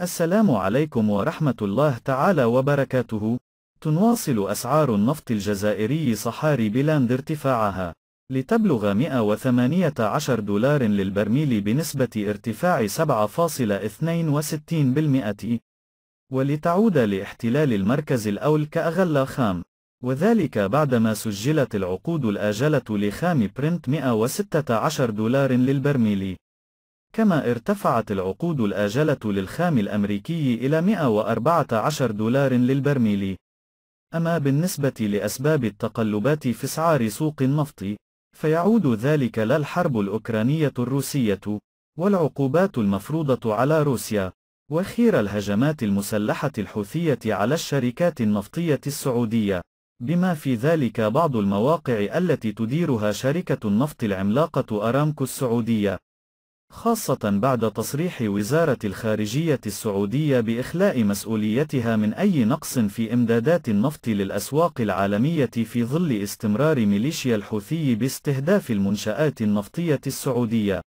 السلام عليكم ورحمة الله تعالى وبركاته تنواصل أسعار النفط الجزائري صحاري بلاند ارتفاعها لتبلغ 118 دولار للبرميل بنسبة ارتفاع 7.62% ولتعود لاحتلال المركز الأول كأغلى خام وذلك بعدما سجلت العقود الآجلة لخام برنت 116 دولار للبرميل كما ارتفعت العقود الآجلة للخام الأمريكي إلى 114 دولار للبرميل. أما بالنسبة لأسباب التقلبات في أسعار سوق النفط، فيعود ذلك لا الحرب الأوكرانية الروسية، والعقوبات المفروضة على روسيا، وخير الهجمات المسلحة الحوثية على الشركات النفطية السعودية، بما في ذلك بعض المواقع التي تديرها شركة النفط العملاقة أرامكو السعودية. خاصة بعد تصريح وزارة الخارجية السعودية بإخلاء مسؤوليتها من أي نقص في إمدادات النفط للأسواق العالمية في ظل استمرار ميليشيا الحوثي باستهداف المنشآت النفطية السعودية